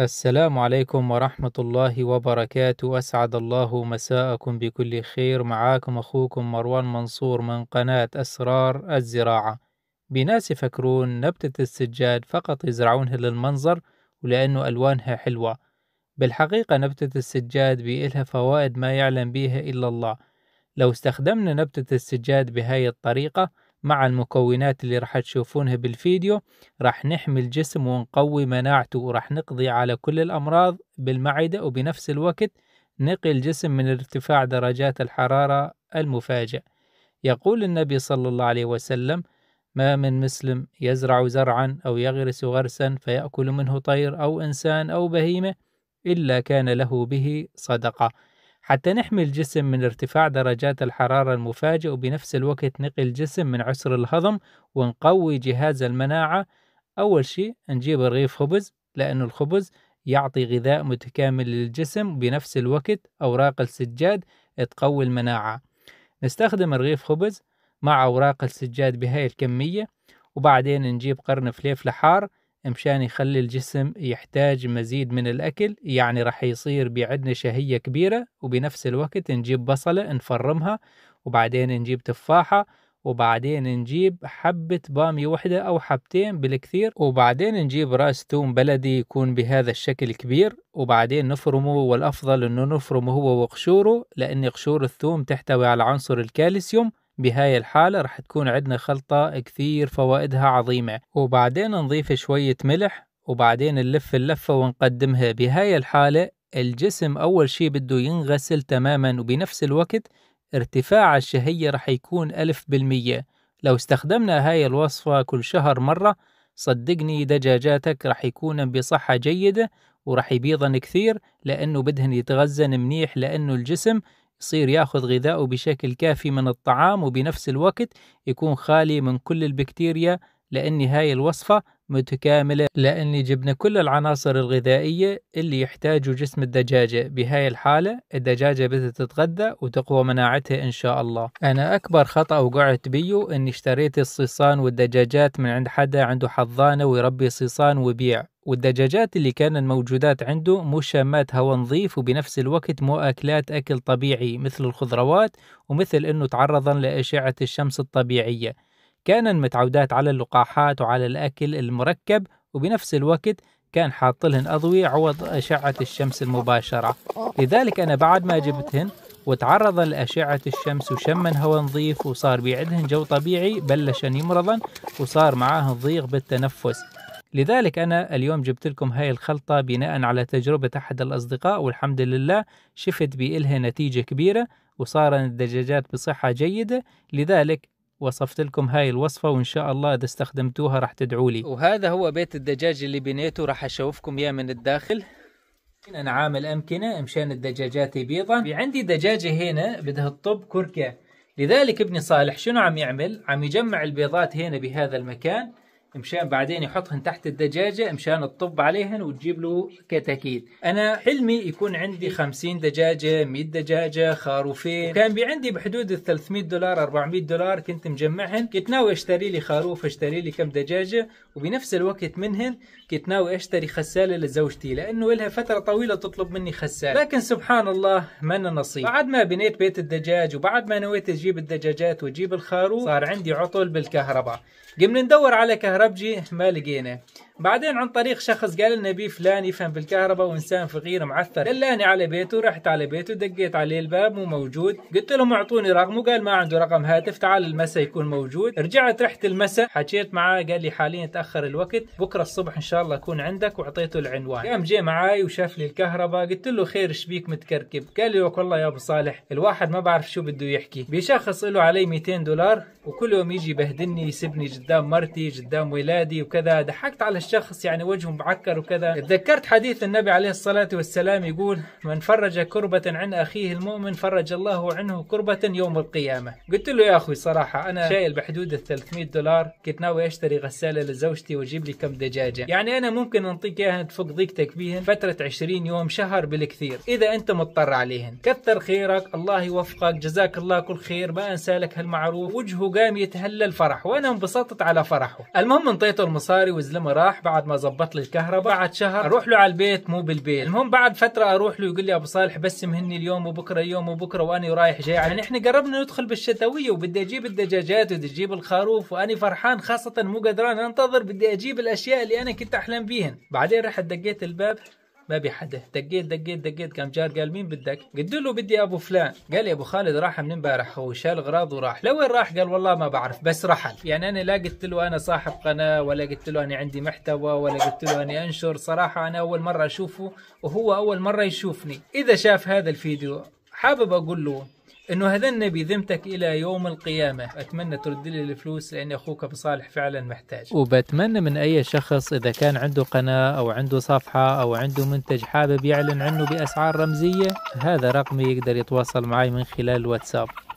السلام عليكم ورحمة الله وبركاته أسعد الله مساءكم بكل خير معاكم أخوكم مروان منصور من قناة أسرار الزراعة بناس يفكرون نبتة السجاد فقط يزرعونها للمنظر ولأنه ألوانها حلوة بالحقيقة نبتة السجاد بإلها فوائد ما يعلم بيها إلا الله لو استخدمنا نبتة السجاد بهاي الطريقة مع المكونات اللي راح تشوفونها بالفيديو راح نحمي الجسم ونقوي مناعته وراح نقضي على كل الأمراض بالمعدة وبنفس الوقت نقي الجسم من ارتفاع درجات الحرارة المفاجئ يقول النبي صلى الله عليه وسلم ما من مسلم يزرع زرعا أو يغرس غرسا فيأكل منه طير أو إنسان أو بهيمة إلا كان له به صدقة حتى نحمي الجسم من ارتفاع درجات الحرارة المفاجئ وبنفس الوقت نقي الجسم من عسر الهضم ونقوي جهاز المناعة أول شيء نجيب رغيف خبز لأن الخبز يعطي غذاء متكامل للجسم بنفس الوقت أوراق السجاد تقوي المناعة نستخدم رغيف خبز مع أوراق السجاد بهاي الكمية وبعدين نجيب قرن فليفلة حار مشان يخلي الجسم يحتاج مزيد من الأكل يعني رح يصير بعدنا شهية كبيرة وبنفس الوقت نجيب بصلة نفرمها وبعدين نجيب تفاحة وبعدين نجيب حبة بامية وحدة أو حبتين بالكثير وبعدين نجيب راس توم بلدي يكون بهذا الشكل كبير وبعدين نفرمه والأفضل أنه نفرمه هو وقشوره لأن قشور الثوم تحتوي على عنصر الكالسيوم بهاي الحالة رح تكون عندنا خلطة كثير فوائدها عظيمة وبعدين نضيف شوية ملح وبعدين نلف اللفة ونقدمها بهاي الحالة الجسم أول شي بده ينغسل تماما وبنفس الوقت ارتفاع الشهية رح يكون ألف بالمية لو استخدمنا هاي الوصفة كل شهر مرة صدقني دجاجاتك رح يكونن بصحة جيدة ورح يبيضن كثير لأنه بدهن يتغزن منيح لأنه الجسم يصير ياخذ غذائه بشكل كافي من الطعام وبنفس الوقت يكون خالي من كل البكتيريا لأن هاي الوصفة متكاملة لأن جبنا كل العناصر الغذائية اللي يحتاجه جسم الدجاجة بهاي الحالة الدجاجة تتغذى وتقوى مناعتها إن شاء الله أنا أكبر خطأ وقعت بيه أني اشتريت الصيصان والدجاجات من عند حدا عنده حضانة ويربي صيصان وبيع والدجاجات اللي كانت موجودات عنده مشامات هواء نظيف وبنفس الوقت مو أكلات أكل طبيعي مثل الخضروات ومثل أنه تعرضا لأشعة الشمس الطبيعية كان متعودات على اللقاحات وعلى الأكل المركب وبنفس الوقت كان حاط أضوية عوض أشعة الشمس المباشرة لذلك أنا بعد ما جبتهن وتعرض لأشعة الشمس وشمن هواء نظيف وصار بيعدهن جو طبيعي بلشن يمرضن وصار معاهن ضيق بالتنفس لذلك أنا اليوم جبت لكم هاي الخلطة بناء على تجربة أحد الأصدقاء والحمد لله شفت بإلها نتيجة كبيرة وصار الدجاجات بصحة جيدة لذلك وصفت لكم هاي الوصفة وإن شاء الله إذا استخدمتوها راح تدعوا لي وهذا هو بيت الدجاج اللي بنيته راح أشوفكم إياه من الداخل أنا عامل أمكنة مشان الدجاجات بيضا عندي دجاجة هنا بدها تطب كركة لذلك ابني صالح شنو عم يعمل عم يجمع البيضات هنا بهذا المكان مشان بعدين يحطهن تحت الدجاجة مشان تطب عليهن وتجيب له كتاكيت أنا حلمي يكون عندي 50 دجاجة 100 دجاجة خروفين كان عندي بحدود ال 300 دولار 400 دولار كنت مجمعهن كنت ناوي اشتري لي خروف اشتري لي كم دجاجة وبنفس الوقت منهن كنت ناوي اشتري خسالة لزوجتي لأنه لها فترة طويلة تطلب مني خسالة لكن سبحان الله من نصيب بعد ما بنيت بيت الدجاج وبعد ما نويت اجيب الدجاجات واجيب الخروف صار عندي عطل بالكهرباء قمنا ندور على كهرباء ربجي ما لقينا بعدين عن طريق شخص قال لنا بي فلان يفهم بالكهرباء وانسان فقير معثر دلاني على بيته رحت على بيته دقيت عليه الباب مو موجود قلت لهم اعطوني رقمه قال ما عنده رقم هاتف تعال المساء يكون موجود رجعت رحت المساء حكيت معاه قال لي حاليا تاخر الوقت بكره الصبح ان شاء الله اكون عندك واعطيته العنوان قام جاي معاي وشاف لي الكهرباء قلت له خير شبيك متكركب قال لي والله يا ابو صالح الواحد ما بعرف شو بده يحكي بشخص له علي 200 دولار وكل يوم يجي يبهدلني يسبني قدام مرتي قدام ولادي وكذا ضحكت على الشخص يعني وجهه معكر وكذا نعم. تذكرت حديث النبي عليه الصلاة والسلام يقول من فرج كربة عن أخيه المؤمن فرج الله عنه كربة يوم القيامة قلت له يا أخوي صراحة أنا شايل بحدود ال 300 دولار كنت ناوي أشتري غسالة لزوجتي وأجيب لي كم دجاجة يعني أنا ممكن أنطيك إياها تفك ضيقتك بيهن فترة 20 يوم شهر بالكثير إذا أنت مضطر عليهن كثر خيرك الله يوفقك جزاك الله كل خير ما أنسى لك هالمعروف وجهه قام يتهلل فرح وأنا انبسطت على فرحه المهم انطيته المصاري والزلمة راح راح بعد ما زبط لي الكهرباء بعد شهر اروح له على البيت مو بالبيت المهم بعد فتره اروح له يقول لي ابو صالح بس مهني اليوم وبكره يوم وبكره وانا رايح جاي يعني احنا قربنا ندخل بالشتويه وبدي اجيب الدجاجات وبدي اجيب الخروف وانا فرحان خاصه مو قدران انتظر بدي اجيب الاشياء اللي انا كنت احلم بيهن بعدين رحت دقيت الباب ما بي حدا دقيت دقيت دقيت قام جار قال مين بدك قلت له بدي ابو فلان قال لي ابو خالد راح من امبارح هو شال اغراضه وراح لوين راح قال والله ما بعرف بس رحل يعني انا لا قلت له انا صاحب قناه ولا قلت له انا عندي محتوى ولا قلت له اني انشر صراحه انا اول مره اشوفه وهو اول مره يشوفني اذا شاف هذا الفيديو حابب اقول له انه هذن بذمتك الى يوم القيامه اتمنى ترد لي الفلوس لان اخوك بصالح فعلا محتاج وبتمنى من اي شخص اذا كان عنده قناه او عنده صفحه او عنده منتج حابب يعلن عنه باسعار رمزيه هذا رقمي يقدر يتواصل معي من خلال الواتساب